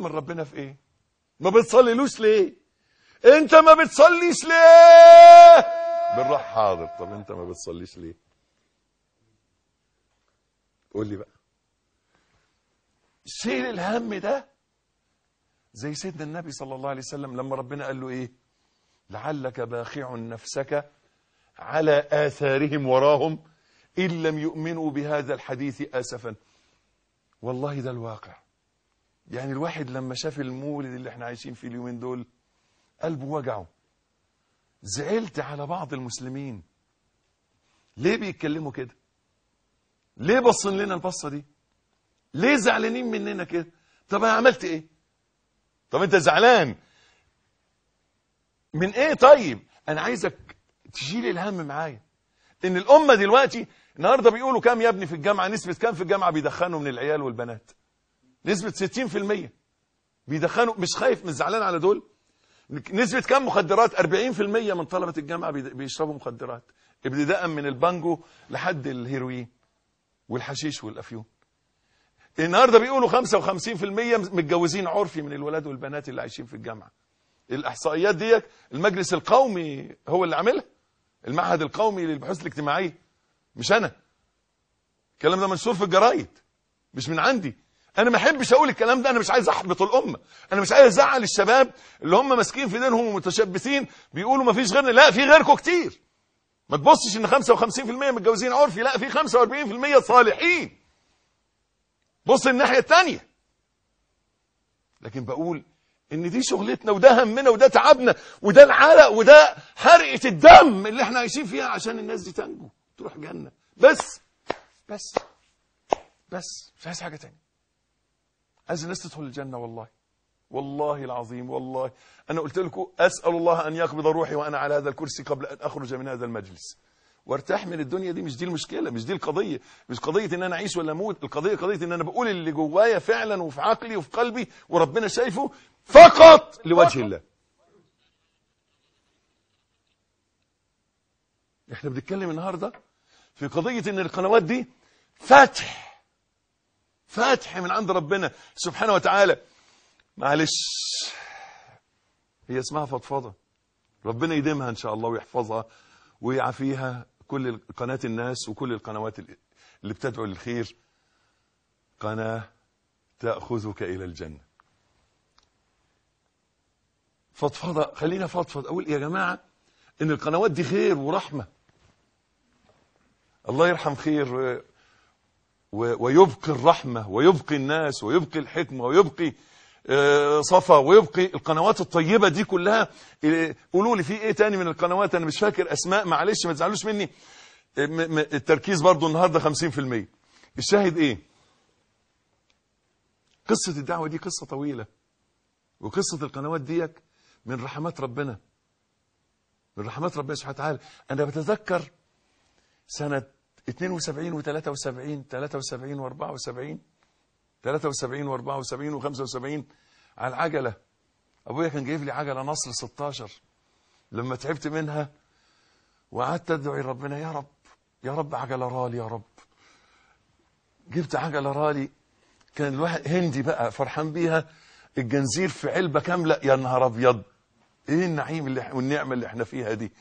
من ربنا في ايه ما بتصليلوش ليه انت ما بتصليش ليه بالراحه حاضر طب انت ما بتصليش ليه قول لي بقى شيل الهم ده زي سيدنا النبي صلى الله عليه وسلم لما ربنا قال له ايه لعلك باخع نفسك على آثارهم وراهم إن لم يؤمنوا بهذا الحديث آسفا والله ده الواقع يعني الواحد لما شاف المولد اللي احنا عايشين فيه اليومين دول قلبه وجعه زعلت على بعض المسلمين ليه بيتكلموا كده ليه بصن لنا البصه دي ليه زعلانين مننا كده طب انا عملت ايه طب انت زعلان من ايه طيب انا عايزك تشيل الهم معايا ان الامه دلوقتي النهارده بيقولوا كام يا ابني في الجامعه نسبه كام في الجامعه بيدخنوا من العيال والبنات نسبة 60% بيدخنوا مش خايف مش زعلان على دول نسبة كم مخدرات 40% من طلبة الجامعة بيشربوا مخدرات ابتداء من البانجو لحد الهيروين والحشيش والأفيون النهاردة بيقولوا 55% متجوزين عرفي من الولاد والبنات اللي عايشين في الجامعة الإحصائيات ديت المجلس القومي هو اللي عاملها المعهد القومي للبحوث الاجتماعية مش أنا الكلام ده منشور في الجرايد مش من عندي انا ما احبش اقول الكلام ده انا مش عايز احبط الامه انا مش عايز ازعل الشباب اللي هم ماسكين في دينهم ومتشبثين بيقولوا ما فيش غيرنا لا في غيركم كتير ما تبصش ان 55% متجوزين عرفي لا في 45% صالحين بص الناحيه الثانيه لكن بقول ان دي شغلتنا وده همنا وده تعبنا وده العرق وده حرقه الدم اللي احنا عايشين فيها عشان الناس دي تنجو تروح جنه بس بس بس مش عايز حاجه ثانيه عايز الناس تدخل الجنة والله والله العظيم والله أنا قلت لكم أسأل الله أن يقبض روحي وأنا على هذا الكرسي قبل أن أخرج من هذا المجلس وارتاح من الدنيا دي مش دي المشكلة مش دي القضية مش قضية ان انا اعيش ولا اموت القضية قضية ان انا بقول اللي جوايا فعلا وفي عقلي وفي قلبي وربنا شايفه فقط لوجه الله احنا بنتكلم النهاردة في قضية ان القنوات دي فتح فتح من عند ربنا سبحانه وتعالى معلش هي اسمها فضفضة ربنا يديمها ان شاء الله ويحفظها ويعافيها كل قناة الناس وكل القنوات اللي بتدعو للخير قناة تأخذك إلى الجنة فضفضة خلينا فضفض أقول إيه يا جماعة إن القنوات دي خير ورحمة الله يرحم خير ويبقي الرحمة ويبقي الناس ويبقي الحكمة ويبقي آه، صفا ويبقي القنوات الطيبة دي كلها إيه، قولوا لي في ايه تاني من القنوات انا مش فاكر اسماء معلش ما تزعلوش مني آه، التركيز برضو النهاردة 50% الشاهد ايه قصة الدعوة دي قصة طويلة وقصة القنوات ديك من رحمات ربنا من رحمات ربنا سبحانه وتعالى انا بتذكر سنة 72 و 73 73 و 74 73 و 74 و 75 على العجلة أبويا كان جايب لي عجلة نصر 16 لما تعبت منها وقعدت أدعي ربنا يا رب يا رب عجلة رالي يا رب جبت عجلة رالي كان الواحد هندي بقى فرحان بيها الجنزير في علبة كاملة يا نهار أبيض إيه النعيم اللي والنعمة اللي احنا فيها دي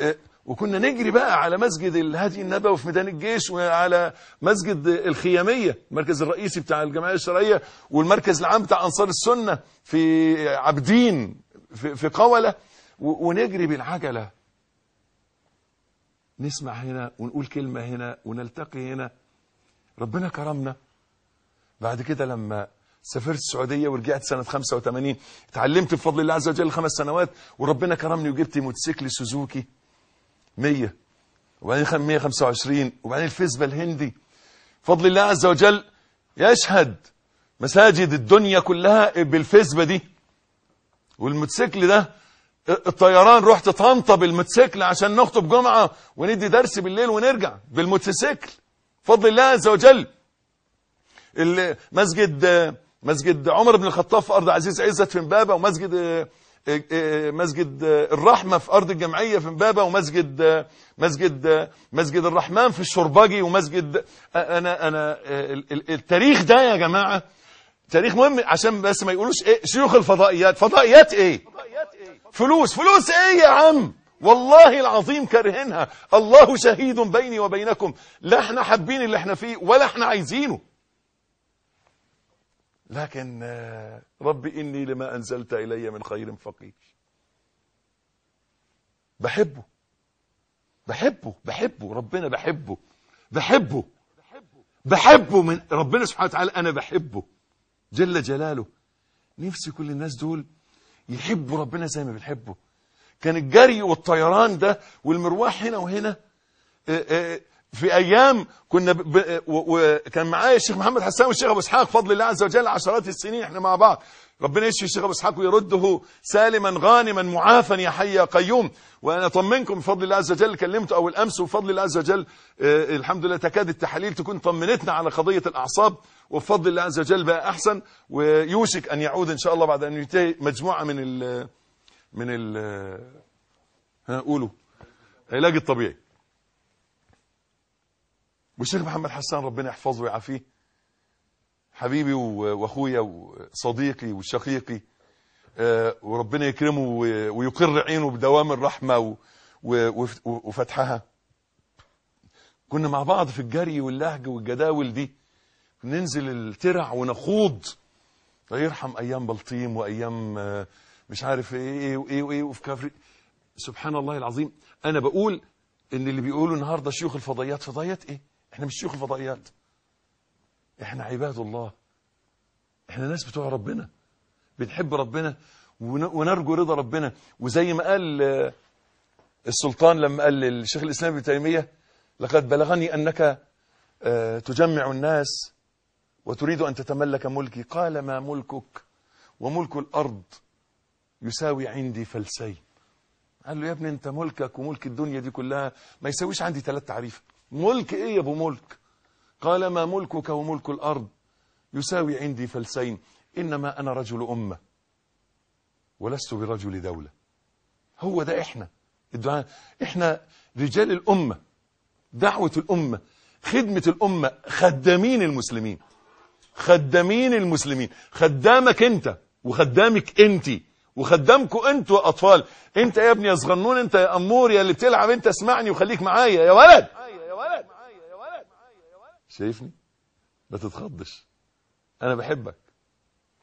إيه وكنا نجري بقى على مسجد الهادي النبوي في ميدان الجيش وعلى مسجد الخيامية المركز الرئيسي بتاع الجمعية الشرعية والمركز العام بتاع أنصار السنة في عبدين في قولة ونجري بالعجلة نسمع هنا ونقول كلمة هنا ونلتقي هنا ربنا كرمنا بعد كده لما سافرت السعودية ورجعت سنة 85 اتعلمت بفضل الله عز وجل خمس سنوات وربنا كرمني وجبت موتوسيكل سوزوكي 100 وبعدين 125 وبعدين الفيزبا الهندي فضل الله عز وجل يشهد مساجد الدنيا كلها بالفيزبا دي والموتوسيكل ده الطيران رحت طنطا بالموتوسيكل عشان نخطب جمعة وندي درس بالليل ونرجع بالموتوسيكل فضل الله عز وجل مسجد مسجد عمر بن الخطاب في أرض عزيز عزت في امبابة ومسجد مسجد الرحمة في أرض الجمعية في مبابة ومسجد مسجد مسجد الرحمن في الشرباجي ومسجد أنا أنا التاريخ ده يا جماعة تاريخ مهم عشان بس ما يقولوش إيه شيوخ الفضائيات فضائيات إيه فلوس فلوس إيه يا عم والله العظيم كارهينها الله شهيد بيني وبينكم لا احنا حابين اللي احنا فيه ولا احنا عايزينه لكن آه، ربي إني لما أنزلت إلي من خير فقير بحبه بحبه بحبه ربنا بحبه بحبه بحبه من ربنا سبحانه وتعالى أنا بحبه جل جلاله نفسي كل الناس دول يحبوا ربنا زي ما بنحبه كان الجري والطيران ده والمرواح هنا وهنا آه، آه، في ايام كنا ب... وكان معايا الشيخ محمد حسان والشيخ ابو اسحاق فضل الله عز وجل عشرات السنين احنا مع بعض ربنا يشفي الشيخ ابو اسحاق ويرده سالما غانما معافا يا حي يا قيوم وانا اطمنكم بفضل الله عز وجل كلمته اول امس وبفضل الله عز وجل آه الحمد لله تكاد التحاليل تكون طمنتنا على قضيه الاعصاب وبفضل الله عز وجل بقى احسن ويوشك ان يعود ان شاء الله بعد ان ينتهي مجموعه من ال من ال ها قولوا العلاج الطبيعي والشيخ محمد حسان ربنا يحفظه ويعافيه حبيبي واخويا وصديقي وشقيقي آه، وربنا يكرمه ويقر عينه بدوام الرحمة وفتحها كنا مع بعض في الجري واللهج والجداول دي ننزل الترع ونخوض يرحم ايام بلطيم وايام آه، مش عارف ايه وايه وايه إيه، إيه، وفي كفر سبحان الله العظيم انا بقول ان اللي بيقولوا النهارده شيوخ الفضائيات فضائيات ايه احنا مش شيوخ الفضائيات احنا عباد الله احنا ناس بتوع ربنا بنحب ربنا ونرجو رضا ربنا وزي ما قال آه، السلطان لما قال للشيخ الإسلام ابن تيمية لقد بلغني أنك آه، تجمع الناس وتريد أن تتملك ملكي قال ما ملكك وملك الأرض يساوي عندي فلسين قال له يا ابني انت ملكك وملك الدنيا دي كلها ما يساويش عندي ثلاث تعريفه ملك ايه يا ابو ملك قال ما ملكك وملك الارض يساوي عندي فلسين انما انا رجل امه ولست برجل دولة هو ده احنا الدعاء احنا رجال الامه دعوة الامه خدمة الامه خدامين المسلمين خدامين المسلمين خدامك انت وخدامك انت وخدامكم انتوا اطفال انت يا ابني يا صغنون انت يا امور يا اللي بتلعب انت اسمعني وخليك معايا يا ولد شايفني ما تتخضش انا بحبك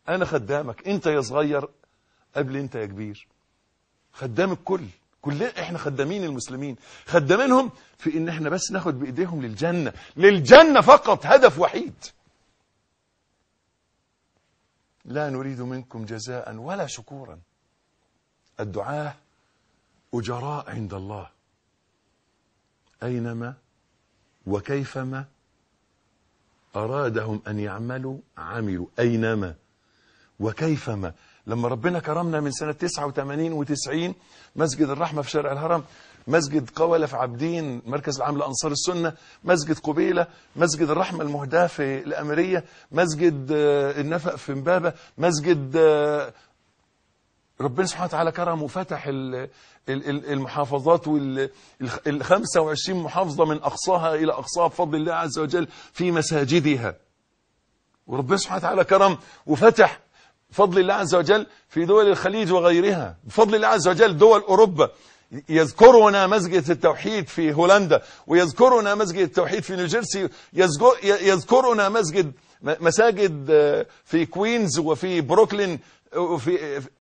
انا خدامك انت يا صغير قبل انت يا كبير خدام الكل كلنا احنا خدامين المسلمين خدامينهم في ان احنا بس ناخد بايديهم للجنة للجنة فقط هدف وحيد لا نريد منكم جزاء ولا شكورا الدعاة أجراء عند الله أينما وكيفما أرادهم أن يعملوا عملوا أينما وكيفما لما ربنا كرمنا من سنة 89 و90 مسجد الرحمة في شارع الهرم مسجد قولة في عبدين مركز العام لأنصار السنة مسجد قبيلة مسجد الرحمة المهداة في الأمرية مسجد آه، النفق في مبابة مسجد آه، ربنا سبحانه وتعالى كرمه وفتح المحافظات وال 25 محافظة من أقصاها إلى أقصاها بفضل الله عز وجل في مساجدها وربنا سبحانه وتعالى كرم وفتح بفضل الله عز وجل في دول الخليج وغيرها بفضل الله عز وجل دول أوروبا يذكرنا مسجد التوحيد في هولندا ويذكرنا مسجد التوحيد في نيوجيرسي يذكرنا مسجد مساجد في كوينز وفي بروكلين وفي